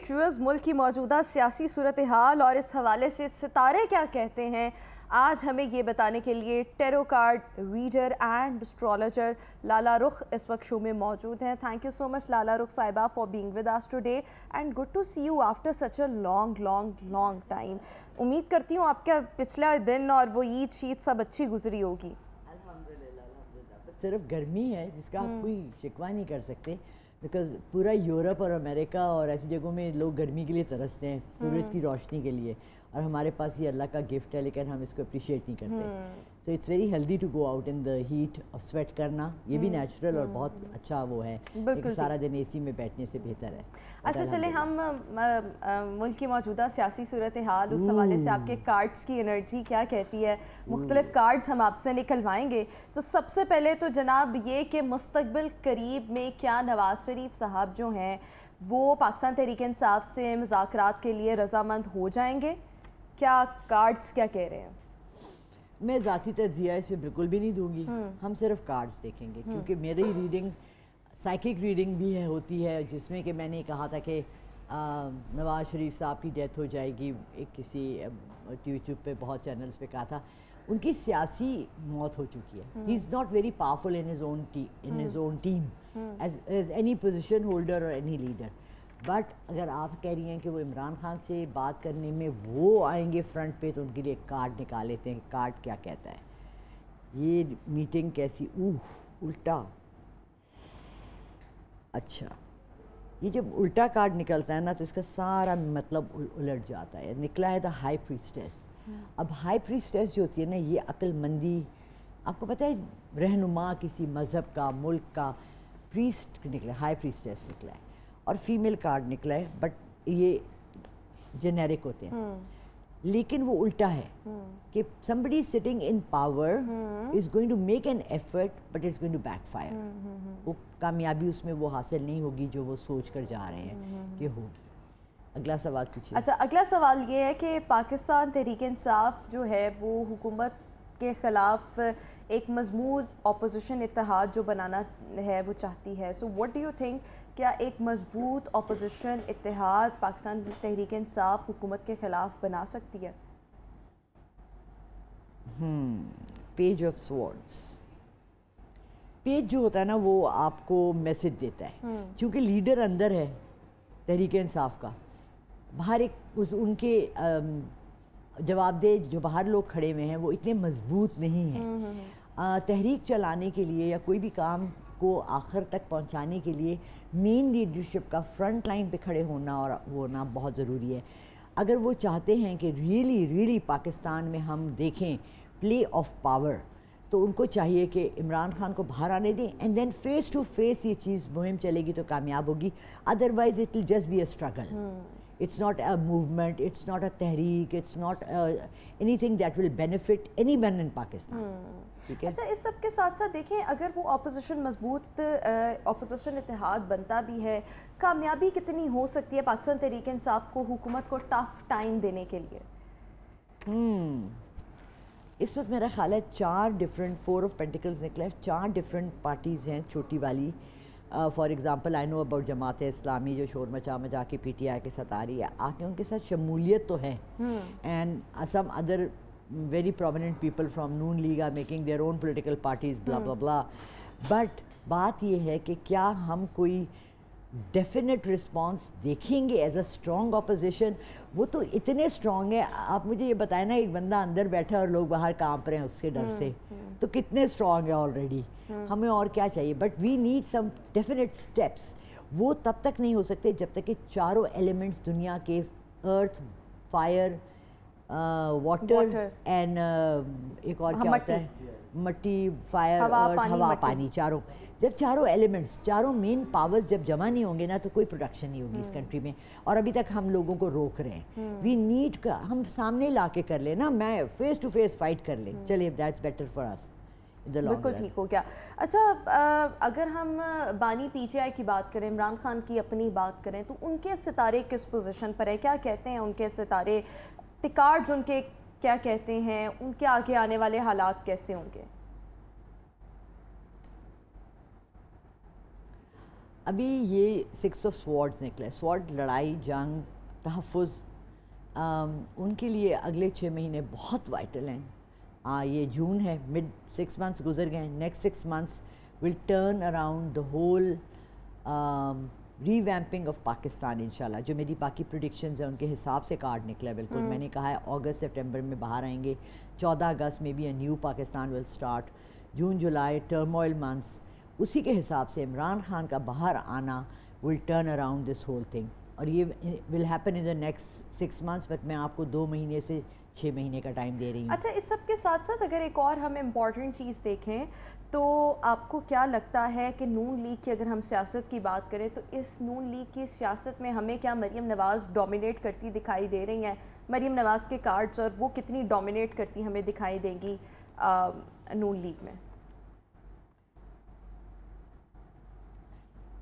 Viewers मुल्क की मौजूदा सियासी सूरत हाल और इस हवाले से सितारे क्या कहते हैं आज हमें ये बताने के लिए tarot card reader and astrologer Lala Rukh इस वक्त शो में मौजूद हैं thank you so much Lala Rukh साहिबा for being with us today and good to see you after such a long long long time उम्मीद करती हूँ आपका पिछला दिन और वो ईद शीद सब अच्छी गुजरी होगी सिर्फ गर्मी है जिसका आप हम्म। कोई शिकवा नहीं कर सकते बिकॉज पूरा यूरोप और अमेरिका और ऐसी जगहों में लोग गर्मी के लिए तरसते हैं सूरज हम्म। की रोशनी के लिए और हमारे पास ये अल्लाह का गिफ्ट है लेकिन हम इसको अप्रिशिएट नहीं करते so it's very healthy to go out in the heat और स्वेट करना ये भी नेचुरल हम्म। और बहुत हम्म। अच्छा वो है सारा दिन ए में बैठने से बेहतर है अच्छा चले हम मुल्क की मौजूदा सियासी सूरत हाल उस हवाले से आपके कार्ड्स की एनर्जी क्या कहती है मुख्तलिफ कार्ड्स हम आपसे निकलवाएंगे तो सबसे पहले तो जनाब ये कि मुस्तबिल करीब में क्या नवाज शरीफ साहब जो हैं वो पाकिस्तान तहरीक इंसाफ से मज़ाक के लिए रजामंद हो जाएंगे क्या कार्ड्स क्या कह रहे हैं मैं ज़ाती तजिया तो इसमें बिल्कुल भी नहीं दूंगी हम्म। हम सिर्फ कार्ड्स देखेंगे हम्म। क्योंकि मेरी रीडिंग साइकिक रीडिंग भी है होती है जिसमें कि मैंने कहा था कि नवाज़ शरीफ साहब की डेथ हो जाएगी एक किसी यूट्यूब पे बहुत चैनल्स पे कहा था उनकी सियासी मौत हो चुकी है he is not very powerful in his own in his own team as any position holder और एनी लीडर बट अगर आप कह रही हैं कि वो इमरान खान से बात करने में वो आएंगे फ्रंट पे तो उनके लिए कार्ड निकाल लेते हैं कार्ड क्या कहता है ये मीटिंग कैसी ऊह उल्टा अच्छा ये जब उल्टा कार्ड निकलता है ना तो इसका सारा मतलब उलट जाता है निकला है द हाई प्रीस्टेस अब हाई प्रीस्टेस जो होती है ना ये अक्लमंदी आपको पता है रहनुमा किसी मज़हब का मुल्क का प्रीस्ट निकला हाई प्रीस्टेस निकला है और फीमेल कार्ड निकला है बट ये जेनेरिक होते हैं हम्म। लेकिन वो उल्टा है हम्म। कि somebody sitting in power is going to make an effort but it's going to backfire वो कामयाबी उसमें वो हासिल नहीं होगी जो वो सोच कर जा रहे हैं हम्म, कि होगी अगला सवाल पूछिए अच्छा अगला सवाल ये है कि पाकिस्तान तहरीक इंसाफ जो है वो हुकूमत के ख़िलाफ़ एक मजबूत अपोजिशन इतिहाद जो बनाना है वो चाहती है so what do you think क्या एक मजबूत अपोजिशन इतिहाद पाकिस्तान तहरीक इंसाफ हुकूमत के ख़िलाफ़ बना सकती है पेज ऑफ स्वर्ड्स पेज जो होता है ना वो आपको मैसेज देता है hmm. क्योंकि लीडर अंदर है तहरीक इंसाफ का बाहर एक उस उनके um, जवाबदेह जो बाहर लोग खड़े हुए हैं वो इतने मजबूत नहीं हैं हम्म, हम्म, हम्म। तहरीक चलाने के लिए या कोई भी काम को आखिर तक पहुंचाने के लिए मेन लीडरशिप का फ्रंट लाइन पे खड़े होना और होना बहुत ज़रूरी है अगर वो चाहते हैं कि रियली रियली पाकिस्तान में हम देखें प्ले ऑफ पावर तो उनको चाहिए कि इमरान खान को बाहर आने दें and then face to face ये चीज़ मुहिम चलेगी तो कामयाब होगी otherwise it will just be a struggle it's not a movement it's not a तहरीक it's not anything that will benefit any man in Pakistan ठीक है अच्छा इस सब के साथ साथ देखें अगर वो अपोजिशन मजबूत अपोजिशन इतिहाद बनता भी है कामयाबी कितनी हो सकती है पाकिस्तान तहरीक इंसाफ को हुकूमत को टफ टाइम देने के लिए hmm. इस वक्त मेरा ख्याल है चार डिफरेंट फोर ऑफ पेंटिकल्स निकले चार डिफरेंट पार्टीज़ हैं छोटी वाली for example I know about Jamaat Islami जो शोर मचा मचा के पी टी आई के साथ आ रही है आके उनके साथ शमूलियत तो है and some other very prominent people from Noon League are making their own political parties blah blah blah but बात यह है कि क्या हम कोई डेफिनेट रिस्पॉन्स देखेंगे एज अ स्ट्रॉन्ग ऑपोजिशन वो तो इतने स्ट्रॉन्ग है आप मुझे ये बताए ना एक बंदा अंदर बैठा है और लोग बाहर कांप रहे हैं उसके डर हम्म, से हम्म। तो कितने स्ट्रॉन्ग है ऑलरेडी हमें और क्या चाहिए but we need some definite steps वो तब तक नहीं हो सकते जब तक कि चारों एलिमेंट्स दुनिया के अर्थ फायर वाटर एंड एक और क्या हाँ, होता है मट्टी फायर हवा, और पानी, हवा पानी चारों जब चारों एलिमेंट्स चारों मेन पावर्स जब जमा नहीं होंगे ना तो कोई प्रोडक्शन नहीं होगी इस कंट्री हम्म. में और अभी तक हम लोगों को रोक रहे हैं वी हम्म. नीड का हम सामने ला के कर लेना मैं फेस टू फेस फाइट कर ले हम्म. चलिए दैट्स बेटर फॉर अस बिल्कुल ठीक हो क्या अच्छा आ, अगर हम बानी पीटीआई की बात करें इमरान खान की अपनी बात करें तो उनके सितारे किस पोजीशन पर है क्या कहते हैं उनके सितारे टिकार्ड्स उनके क्या कहते हैं उनके आगे आने वाले हालात कैसे होंगे अभी ये सिक्स ऑफ स्वॉर्ड्स निकले स्वॉर्ड लड़ाई जंग तहफ़ उनके लिए अगले छः महीने बहुत वाइटल हैं आ, ये जून है मिड सिक्स मंथ्स गुजर गए next six months will turn around the whole revamping of Pakistan इंशाल्लाह जो मेरी बाकी प्रोडिक्शंस हैं उनके हिसाब से कार्ड निकला बिल्कुल हम्म। मैंने कहा है अगस्त सितंबर में बाहर आएंगे 14 अगस्त में be a new Pakistan will start June July turmoil months उसी के हिसाब से इमरान खान का बाहर आना will turn around this whole thing और ये will happen in the next six months but मैं आपको दो महीने से छः महीने का टाइम दे रही हूँ अच्छा इस सब के साथ साथ अगर एक और हम इम्पॉर्टेंट चीज़ देखें तो आपको क्या लगता है कि नून लीग की अगर हम सियासत की बात करें तो इस नून लीग की सियासत में हमें क्या मरीम नवाज़ डोमिनेट करती दिखाई दे रही हैं मरीम नवाज़ के कार्ड्स और वो कितनी डोमिनेट करती हमें दिखाई देंगी आ, नून लीग में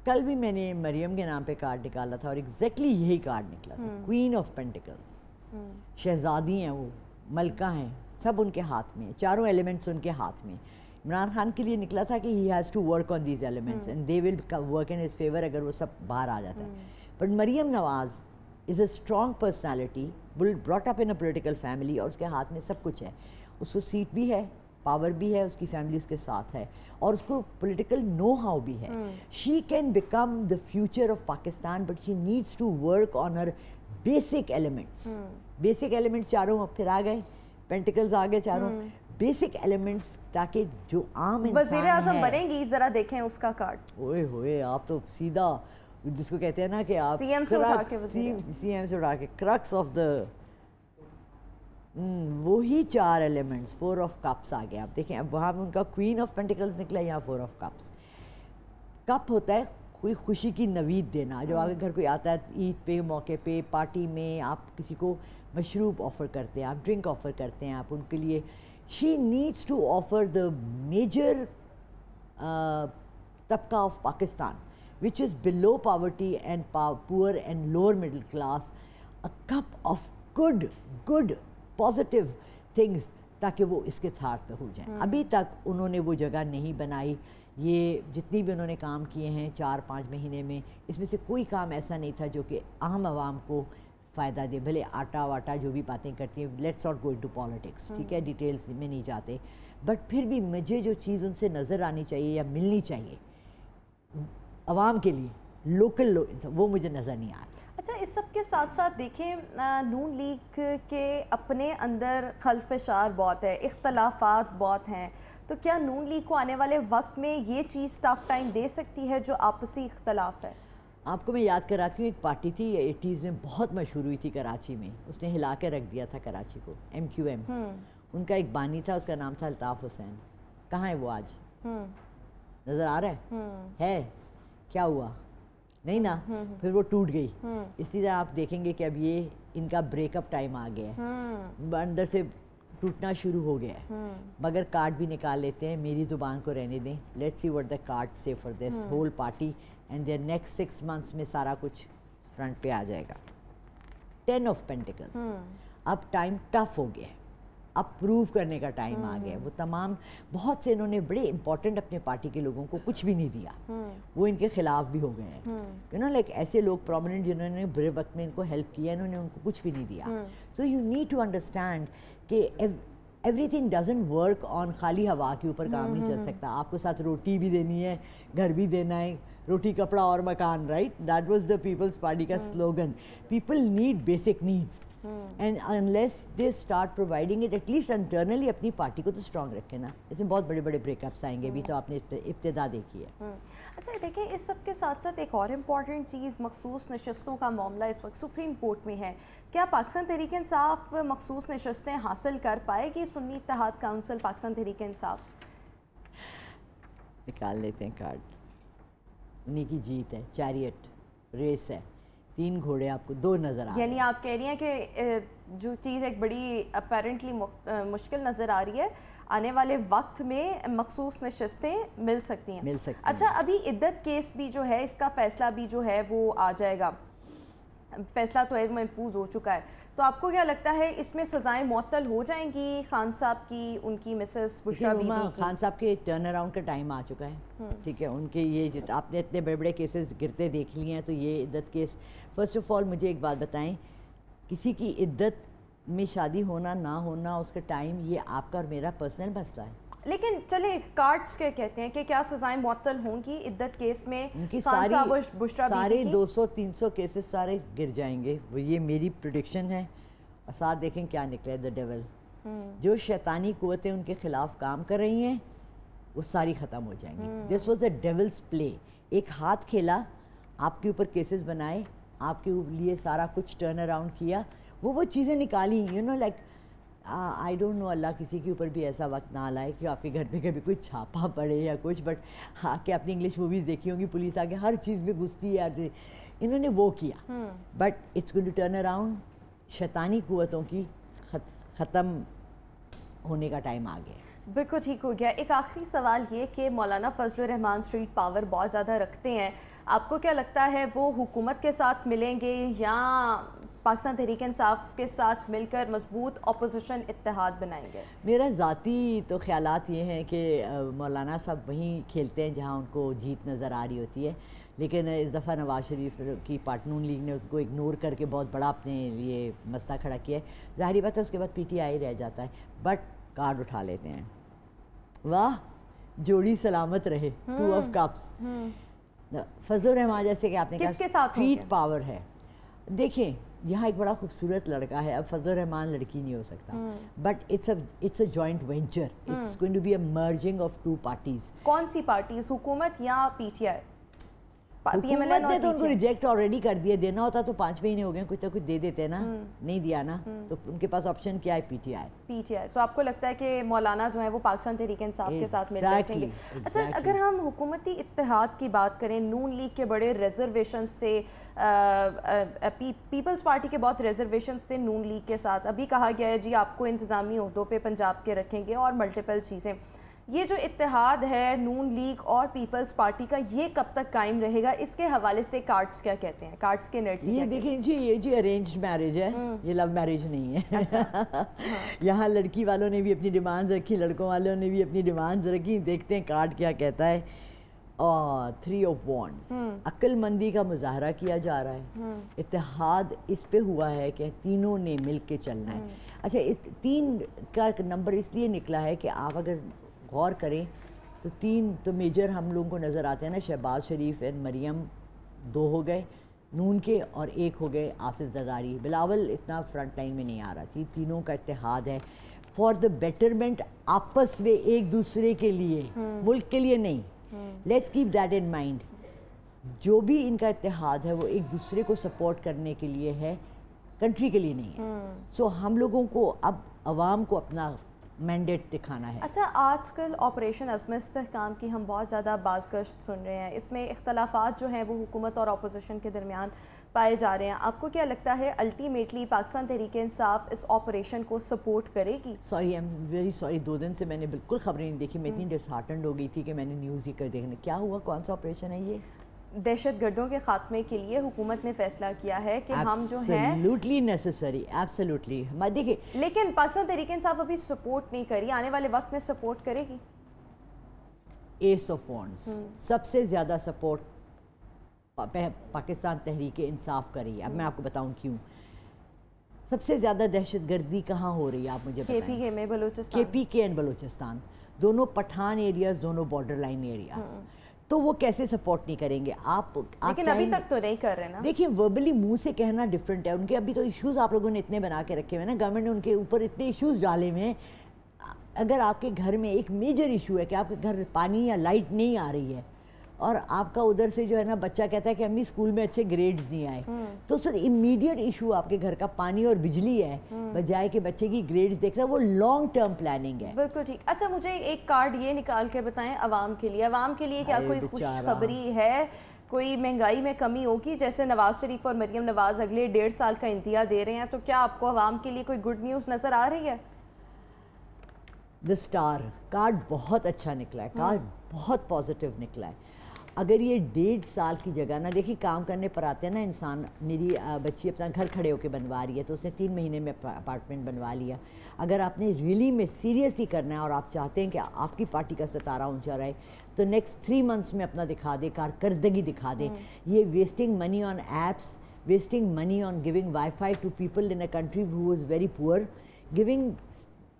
कल भी मैंने मरियम के नाम पे कार्ड निकाला था और एग्जैक्टली exactly यही कार्ड निकला था क्वीन ऑफ पेंटिकल्स शहजादी हैं वो मलका हैं सब उनके हाथ में चारों एलिमेंट्स उनके हाथ में इमरान खान के लिए निकला था कि he has to work on these elements and they will work in his favour अगर वो सब बाहर आ जाता है but Maryam Nawaz is a strong personality well brought up in a political family और उसके हाथ में सब कुछ है उसको सीट भी है पावर भी है उसकी फैमिली उसके साथ है और उसको पोलिटिकल नो हाउ भी है she can become the future of Pakistan but she needs to work on her basic elements basic elements चारों फिर आ गए पेंटिकल्स आ गए चारों बेसिक hmm. एलिमेंट्स ताकि जो आम वजीर आजम बनेंगी जरा देखें उसका कार्ड ओए होए आप तो सीधा जिसको कहते हैं ना कि आप सीएम से उठा के सीएम से उठा के क्रक्स ऑफ द वही चार एलिमेंट्स फोर ऑफ कप्स आ गए आप देखें अब वहाँ पे उनका क्वीन ऑफ पेंटिकल्स निकला यहाँ फोर ऑफ कप्स कप होता है कोई खुशी की नवीद देना जब हाँ। आपके घर कोई आता है ईद पे मौके पे पार्टी में आप किसी को मशरूब ऑफ़र करते हैं आप ड्रिंक ऑफ़र करते हैं आप उनके लिए she needs to offer the major तबका of Pakistan which is below poverty and poor and lower middle class a cup of good good positive things ताकि वो इसके थार पे हो जाएं हाँ। अभी तक उन्होंने वो जगह नहीं बनाई ये जितनी भी उन्होंने काम किए हैं चार पाँच महीने में इसमें से कोई काम ऐसा नहीं था जो कि आम आवाम को फ़ायदा दे भले आटा वाटा जो भी बातें करती हैं let's not go into politics ठीक है डिटेल्स में नहीं जाते बट फिर भी मुझे जो चीज़ उनसे नज़र आनी चाहिए या मिलनी चाहिए आवाम के लिए लोकल लो, वो मुझे नज़र नहीं आ रहा अच्छा इस सब के साथ साथ देखें नून लीग के अपने अंदर खलफशार बहुत है इख्तलाफात बहुत हैं तो क्या नून लीग को आने वाले वक्त में ये चीज़ टफ टाइम दे सकती है जो आपसी इख्तलाफ है आपको मैं याद कराती हूँ एक पार्टी थी एटीज़ में बहुत मशहूर हुई थी कराची में उसने हिला के रख दिया था कराची को एम क्यू एम उनका एक बानी था उसका नाम था अल्ताफ़ हुसैन कहाँ है वो आज हम्म। नज़र आ रहा है हम्म। है क्या हुआ नहीं ना हम्म। फिर वो टूट गई इसी तरह आप देखेंगे कि अब ये इनका ब्रेकअप टाइम आ गया है अंदर से टूटना शुरू हो गया है हम्म। मगर कार्ड भी निकाल लेते हैं मेरी ज़ुबान को रहने दें let's see what the card says for this whole party and their next six months में सारा कुछ फ्रंट पे आ जाएगा टेन ऑफ पेंटिकल्स अब टाइम टफ हो गया है अब प्रूव करने का टाइम आ गया हम्म। वो तमाम बहुत से इन्होंने बड़े इंपॉर्टेंट अपने पार्टी के लोगों को कुछ भी नहीं दिया हम्म। वो इनके खिलाफ भी हो गए हैं यू नो लाइक ऐसे लोग प्रोमिनेंट जिन्होंने बुरे वक्त में इनको हेल्प किया इन्होंने उनको कुछ भी नहीं दिया so you need to understand कि everything doesn't work on खाली हवा के ऊपर काम नहीं चल हम्म, हम्म, हम्म। सकता आपको साथ रोटी भी देनी है घर भी देना है रोटी कपड़ा और मकान right that was the Peoples Party का slogan people need basic needs and unless they start providing it at least internally अपनी पार्टी को तो स्ट्रॉन्ग रखे ना इसमें बहुत बड़े बड़े ब्रेकअप्स आएंगे अभी तो आपने इब्तदा देखी है अच्छा देखिए इस सब के साथ साथ एक और इम्पॉर्टेंट चीज़ मखसूस नशस्तों का मामला इस वक्त सुप्रीम कोर्ट में है क्या पाकिस्तान तहरीक इंसाफ मखसूस नशस्तें हासिल कर पाएगी सुन्नी इतिहाद काउंसिल पाकिस्तान तहरीक इंसाफ निकाल लेते हैं कार्ड उन्हीं की जीत है चैरियट रेस है तीन घोड़े आपको दो नज़र आ यानी आप कह रही हैं कि जो चीज़ एक बड़ी अपेरेंटली मुश्किल नज़र आ रही है आने वाले वक्त में मखसूस नशस्तें मिल सकती हैं मिल सकती अच्छा है। अभी इद्दत केस भी जो है इसका फ़ैसला भी जो है वो आ जाएगा फैसला तो महफूज हो चुका है तो आपको क्या लगता है इसमें सज़ाएं मअतल हो जाएंगी खान साहब की उनकी मिसेस बुशरा बीबी की खान साहब के टर्न अराउंड का टाइम आ चुका है हम्म। ठीक है उनके ये आपने इतने बड़े बड़े केसेस गिरते देख लिए हैं तो ये इद्दत केस फर्स्ट ऑफ ऑल मुझे एक बात बताएं किसी की इद्दत में शादी होना ना होना उसका टाइम ये आपका और मेरा पर्सनल मसला है लेकिन चले कार्ड्स के कहते हैं कि क्या सजाएं मुअत्तल होंगी इद्दत केस में सारी सारे 200-300 केसेस सारे गिर जाएंगे वो ये मेरी प्रोडिक्शन है और साथ देखें क्या निकले द डेवल जो शैतानी कुतें उनके खिलाफ काम कर रही हैं वो सारी ख़त्म हो जाएंगी this was the devil's play एक हाथ खेला आपके ऊपर केसेस बनाए आपके लिए सारा कुछ टर्न अराउंड किया वो वो चीज़ें निकाली you know like I don't know Allah किसी के ऊपर भी ऐसा वक्त ना लाए कि आपके घर पे कभी कोई छापा पड़े या कुछ बट हाँ कि आपने इंग्लिश मूवीज़ देखी होंगी पुलिस आके हर चीज़ में घुसती है हर इन्होंने वो किया but it's good to turn around शैतानी कुतों की ख़त्म होने का टाइम आ गया बिल्कुल ठीक हो गया एक आखिरी सवाल ये कि मौलाना फजल रहमान स्ट्रीट पावर बहुत ज़्यादा रखते हैं आपको क्या लगता है वो हुकूमत के साथ मिलेंगे या पाकिस्तान तहरीक इंसाफ के साथ मिलकर मजबूत अपोजिशन इतिहाद बनाएंगे मेरा ज़ाती तो ख्याल ये हैं कि मौलाना साहब वहीं खेलते हैं जहाँ उनको जीत नज़र आ रही होती है लेकिन इस दफ़ा नवाज शरीफ की पार्टनून लीग ने उसको इग्नोर करके बहुत बड़ा अपने लिए मस्ता खड़ा किया है ज़ाहिर बात है उसके बाद पी टी आई रह जाता है बट कार्ड उठा लेते हैं वाह जोड़ी सलामत रहे two of cups Fazal Rehman जैसे कि आपने कहा साथ पावर है देखिए यहाँ एक बड़ा खूबसूरत लड़का है अब फजल रहमान लड़की नहीं हो सकता but it's it's a joint venture it's going to be a merging of two parties कौन सी पार्टीज हुकूमत या पीटीआई पीएमएलएन तो उनको रिजेक्ट ऑलरेडी कर दिए देना होता तो पांच महीने हो गए कुछ ना तो कुछ दे देते ना हम्म। नहीं दिया ना हम्म। तो उनके पास ऑप्शन क्या है पीटीआई पीटीआई सो आपको लगता है कि मौलाना जो है वो पाकिस्तान तहरीक इंसाफ के साथ मिल बैठेंगे अच्छा अगर हम हुकूमती इतिहाद की बात करें नून लीग के बड़े रिजर्वेशन थे पीपल्स पार्टी के बहुत रिजर्वेशन थे नून लीग के साथ अभी कहा गया है जी आपको इंतजामी उहदों पर पंजाब के रखेंगे और मल्टीपल चीज़ें ये जो इतिहाद है नून लीग और पीपल्स पार्टी का ये कब तक कायम रहेगा इसके हवाले से कार्ड्स क्या कहते हैं कार्ड्स के एनर्जी ये देखिए जी ये जी अरेंज मैरिज है हम्म। ये लव मैरिज नहीं है अच्छा, यहाँ लड़की वालों ने भी अपनी डिमांड्स रखी लड़कों वालों ने भी अपनी डिमांड्स रखी देखते हैं कार्ड क्या कहता है थ्री ऑफ वॉन्ट्स अक्लमंदी का मुजाहरा किया जा रहा है हम्म। इतिहाद इस पे हुआ है कि तीनों ने मिल चलना है हम्म। अच्छा तीन का नंबर इसलिए निकला है कि आप अगर गौर करें तो तीन तो मेजर हम लोगों को नज़र आते हैं ना शहबाज शरीफ एंड मरियम दो हो गए नून के और एक हो गए आसिफ जदारी बिलावल इतना फ्रंट लाइन में नहीं आ रहा कि तीनों का इतिहाद है फॉर द बेटरमेंट आपस में एक दूसरे के लिए हम्म। मुल्क के लिए नहीं let's keep that in mind जो भी इनका इतिहाद है वो एक दूसरे को सपोर्ट करने के लिए है कंट्री के लिए नहीं है सो हम्म। so, हम लोगों को अब आवाम को अपना मैंडेट दिखाना है अच्छा आजकल ऑपरेशन अजम इसकाम की हम बहुत ज़्यादा बाजगश सुन रहे हैं इसमें इख्तलाफात जो हैं वो हुकूमत और अपोजिशन के दरमियान पाए जा रहे हैं आपको क्या लगता है अल्टीमेटली पाकिस्तान तहरीक इंसाफ इस ऑपरेशन को सपोर्ट करेगी sorry I am very sorry दो दिन से मैंने बिल्कुल खबरें नहीं देखी मैं इतनी डिसहार्टन हम्म। हो गई थी कि मैंने न्यूज़ ही कर देखने क्या हुआ कौन सा ऑपरेशन है ये दहशत गर्दों के खात्मे के लिए हुकूमत ने फैसला किया है कि हम जो हैं है नेसेसरी एब्सोल्युटली देखिए लेकिन पाकिस्तान तहरीक इंसाफ अभी सपोर्ट नहीं करी आने वाले वक्त में सपोर्ट करेगी एस ऑफ वॉन्ट्स सबसे ज़्यादा सपोर्ट पाकिस्तान तहरीके इंसाफ करी अब मैं आपको बताऊं क्यों सबसे ज़्यादा दहशत गर्दी कहाँ हो रही है आप मुझे के पी के में बलोचिस्तान के पी के एंड बलोचिस्तान दोनों पठान एरियाज दोनों बॉर्डर लाइन एरियाज तो वो कैसे सपोर्ट नहीं करेंगे आप लेकिन आप अभी तक तो नहीं कर रहे ना देखिए वर्बली मुंह से कहना डिफरेंट है उनके अभी तो इश्यूज आप लोगों ने इतने बना के रखे हुए हैं ना गवर्नमेंट ने उनके ऊपर इतने इश्यूज डाले हुए हैं अगर आपके घर में एक मेजर इशू है कि आपके घर पानी या लाइट नहीं आ रही है और आपका उधर से जो है ना बच्चा कहता है कि अम्मी स्कूल में अच्छे ग्रेड्स नहीं आए हम्म। तो सर इमीडिएट इशू आपके घर का पानी और बिजली है हम्म। बजाय के बच्चे की ग्रेड्स देखना वो लॉन्ग टर्म प्लानिंग है बिल्कुल ठीक अच्छा मुझे एक कार्ड ये निकाल के बताएं आवाम के लिए आवाम के लिए क्या कोई खुशखबरी है कोई महंगाई में कमी होगी जैसे नवाज शरीफ और मरियम नवाज अगले डेढ़ साल का इंतजार दे रहे हैं तो क्या आपको आवाम के लिए कोई गुड न्यूज़ नज़र आ रही है द स्टार कार्ड बहुत अच्छा निकला है कार्ड हाँ। बहुत पॉजिटिव निकला है अगर ये डेढ़ साल की जगह ना देखिए काम करने पर आते हैं ना इंसान मेरी बच्ची अपना घर खड़े होकर बनवा रही है तो उसने तीन महीने में अपार्टमेंट बनवा लिया अगर आपने रियली में सीरियसली करना है और आप चाहते हैं कि आपकी पार्टी का सतारा ऊंचा रहे तो नेक्स्ट थ्री मंथ्स में अपना दिखा दे कारकर्दगी दिखा दे हम्म। ये wasting money on apps wasting money on giving why to people in a country who is very poor giving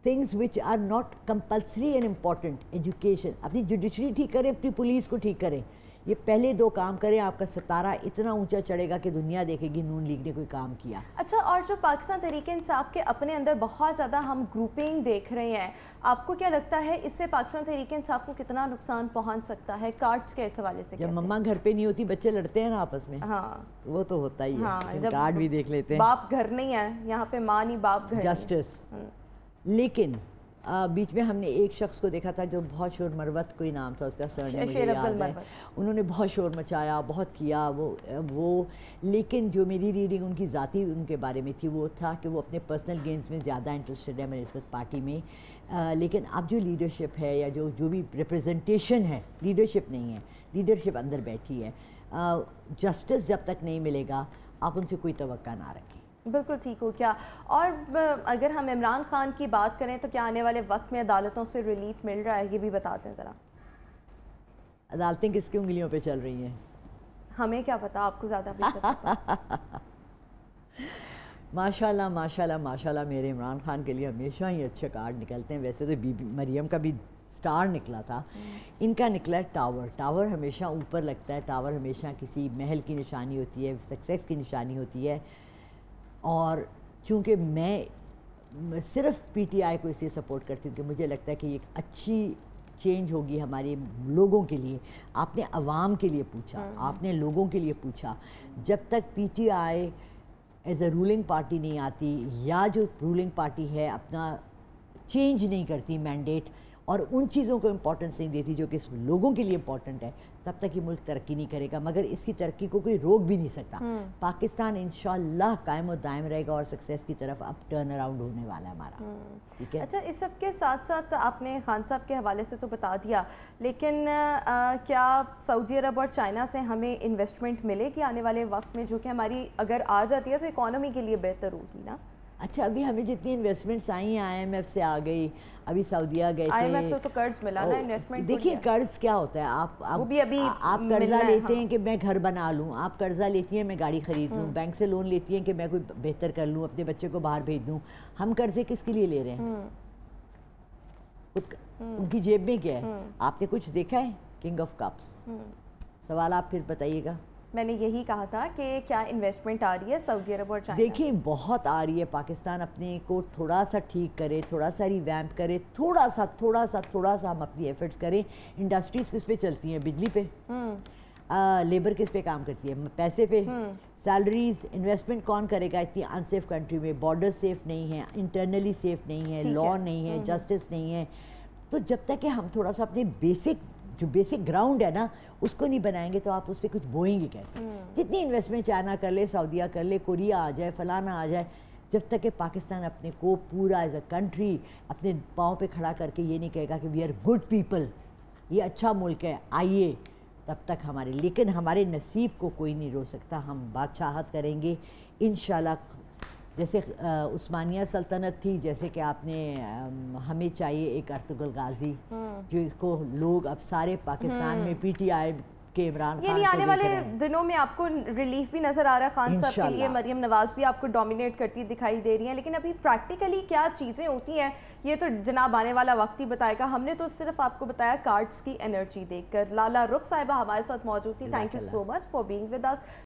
things which are not compulsory and important education अपनी judiciary ठीक करें अपनी पुलिस को ठीक करें ये पहले दो काम करें आपका सितारा इतना ऊंचा चढ़ेगा कि दुनिया देखेगी नून लीग ने कोई काम किया अच्छा और जो पाकिस्तान तरीके इंसाफ के अपने अंदर बहुत ज़्यादा हम ग्रुपिंग देख रहे हैं आपको क्या लगता है इससे पाकिस्तान तरीके इंसाफ को कितना नुकसान पहुंच सकता है कार्ड्स के इस हवाले से जब मम्मा घर पे नहीं होती बच्चे लड़ते हैं ना आपस में हाँ वो तो होता ही है हाँ, कार्ड भी देख लेते हैं बाप घर नहीं है यहाँ पे माँ नहीं बाप घर जस्टिस लेकिन आ, बीच में हमने एक शख्स को देखा था जो बहुत शोर मरवत कोई नाम था उसका सर ने उन्होंने बहुत शोर मचाया बहुत किया वो वो लेकिन जो मेरी रीडिंग उनकी ज़ाती उनके बारे में थी वो था कि वो अपने पर्सनल गेम्स में ज़्यादा इंटरेस्टेड है मेरे इस पार्टी में आ, लेकिन अब जो लीडरशिप है या जो जो भी रिप्रजेंटेशन है लीडरशिप नहीं है लीडरशिप अंदर बैठी है जस्टिस जब तक नहीं मिलेगा आप उनसे कोई तो ना रखें बिल्कुल ठीक हो क्या और अगर हम इमरान खान की बात करें तो क्या आने वाले वक्त में अदालतों से रिलीफ मिल रहा है ये भी बता दें ज़रा अदालतें किसकी उंगलियों पे चल रही हैं हमें क्या पता आपको ज़्यादा तो माशाल्लाह माशाल्लाह माशाल्लाह मेरे इमरान खान के लिए हमेशा ही अच्छे कार्ड निकलते हैं वैसे तो बीबी मरियम का भी स्टार निकला था हम्म। इनका निकला टावर टावर हमेशा ऊपर लगता है टावर हमेशा किसी महल की निशानी होती है सक्सेस की निशानी होती है और चूँकि मैं सिर्फ पीटीआई को इसलिए सपोर्ट करती हूँ कि मुझे लगता है कि एक अच्छी चेंज होगी हमारे लोगों के लिए आपने आवाम के लिए पूछा हम्म, हम्म। आपने लोगों के लिए पूछा जब तक PTI as a ruling party नहीं आती या जो रूलिंग पार्टी है अपना चेंज नहीं करती मैंडेट और उन चीज़ों को इम्पोर्टेंस नहीं देती जो कि लोगों के लिए इम्पोर्टेंट है तब तक ये मुल्क तरक्की नहीं करेगा मगर इसकी तरक्की को कोई रोक भी नहीं सकता हम्म। पाकिस्तान इन कायम और दायम रहेगा और सक्सेस की तरफ अब टर्न अराउंड होने वाला है हमारा हम्म। ठीक है अच्छा इस सब के साथ साथ आपने खान साहब के हवाले से तो बता दिया लेकिन आ, क्या सऊदी अरब और चाइना से हमें इन्वेस्टमेंट मिलेगी आने वाले वक्त में जो कि हमारी अगर आ जाती है तो इकोनॉमी के लिए बेहतर होगी ना अच्छा अभी हमें जितनी इन्वेस्टमेंट्स आई हैं आईएमएफ से आ गई अभी सऊदीया गए आईएमएफ से तो कर्ज मिला ना इन्वेस्टमेंट देखिए कर्ज क्या होता है आप आप भी अभी आप कर्जा लेते हाँ। हैं कि मैं घर बना लूँ आप कर्जा लेती हैं मैं गाड़ी खरीद लूँ हम्म। बैंक से लोन लेती हैं कि मैं कोई बेहतर कर लूँ अपने बच्चे को बाहर भेज दूँ हम कर्जे किसके लिए ले रहे हैं हम्म। हम्म। उनकी जेब में क्या है आपने कुछ देखा है किंग ऑफ कप्स सवाल आप फिर बताइएगा मैंने यही कहा था कि क्या इन्वेस्टमेंट आ रही है सऊदी अरब और चाइना देखिए बहुत आ रही है पाकिस्तान अपने को थोड़ा सा ठीक करे थोड़ा सा रिवैम्प करे थोड़ा सा थोड़ा सा थोड़ा सा हम अपनी एफर्ट्स करें इंडस्ट्रीज़ किस पे चलती हैं बिजली पे हम्म। आ, लेबर किस पे काम करती है पैसे पे सैलरीज हम्म। इन्वेस्टमेंट कौन करेगा इतनी अनसेफ कंट्री में बॉर्डर सेफ नहीं है इंटरनली सेफ नहीं है लॉ नहीं है जस्टिस हम्म। नहीं है तो जब तक कि हम थोड़ा सा अपने बेसिक जो बेसिक ग्राउंड है ना उसको नहीं बनाएंगे तो आप उस पर कुछ बोएंगे कैसे हम्म। जितनी इन्वेस्टमेंट चाइना कर ले सऊदिया कर ले कोरिया आ जाए फलाना आ जाए जब तक कि पाकिस्तान अपने को पूरा एज अ कंट्री अपने पाँव पे खड़ा करके ये नहीं कहेगा कि वी आर गुड पीपल ये अच्छा मुल्क है आइए तब तक हमारे लेकिन हमारे नसीब को कोई नहीं रो सकता हम बादशाहत करेंगे इन जैसे उस्मानिया सल्तनत थी जैसे कि आपने हमें चाहिए एक अर्तुगल गाजी हम्म। जिसको लोग अब सारे पाकिस्तान में हम्म। पीटीआई के इमरान खान यानी आने वाले दिनों में आपको रिलीफ भी नज़र आ रहा है खान साहब के लिए मरियम नवाज भी आपको डोमिनेट करती दिखाई दे रही हैं लेकिन अभी प्रैक्टिकली क्या चीज़ें होती हैं ये तो जनाब आने वाला वक्त ही बताएगा हमने तो सिर्फ आपको बताया कार्ड्स की एनर्जी देखकर लाला रुख साहिबा हमारे साथ मौजूद थी thank you so much for being with